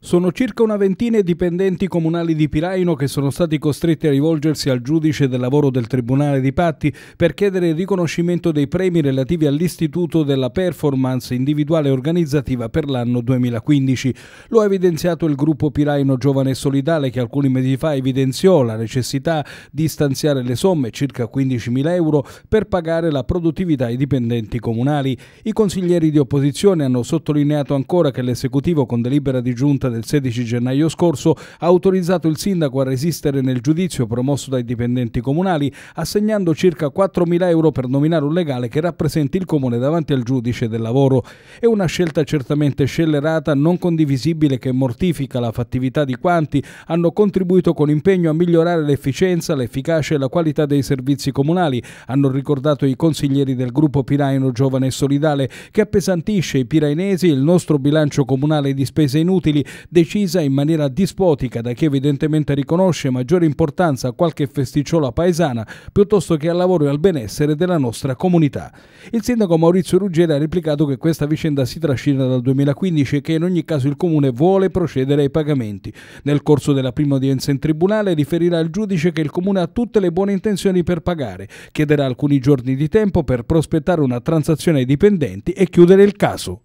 Sono circa una ventina i dipendenti comunali di Piraino che sono stati costretti a rivolgersi al giudice del lavoro del Tribunale di Patti per chiedere il riconoscimento dei premi relativi all'Istituto della Performance Individuale Organizzativa per l'anno 2015. Lo ha evidenziato il gruppo Piraino Giovane e Solidale che alcuni mesi fa evidenziò la necessità di stanziare le somme, circa 15.000 euro, per pagare la produttività ai dipendenti comunali. I consiglieri di opposizione hanno sottolineato ancora che l'esecutivo con delibera di giunta giornata del 16 gennaio scorso ha autorizzato il sindaco a resistere nel giudizio promosso dai dipendenti comunali, assegnando circa 4.000 euro per nominare un legale che rappresenti il comune davanti al giudice del lavoro. È una scelta certamente scellerata, non condivisibile, che mortifica la fattività di quanti hanno contribuito con impegno a migliorare l'efficienza, l'efficacia e la qualità dei servizi comunali, hanno ricordato i consiglieri del gruppo Piraino Giovane e Solidale, che appesantisce i pirainesi il nostro bilancio comunale di spese inutili decisa in maniera dispotica da chi evidentemente riconosce maggiore importanza a qualche festicciola paesana piuttosto che al lavoro e al benessere della nostra comunità. Il sindaco Maurizio Ruggeri ha replicato che questa vicenda si trascina dal 2015 e che in ogni caso il comune vuole procedere ai pagamenti. Nel corso della prima udienza in tribunale riferirà il giudice che il comune ha tutte le buone intenzioni per pagare, chiederà alcuni giorni di tempo per prospettare una transazione ai dipendenti e chiudere il caso.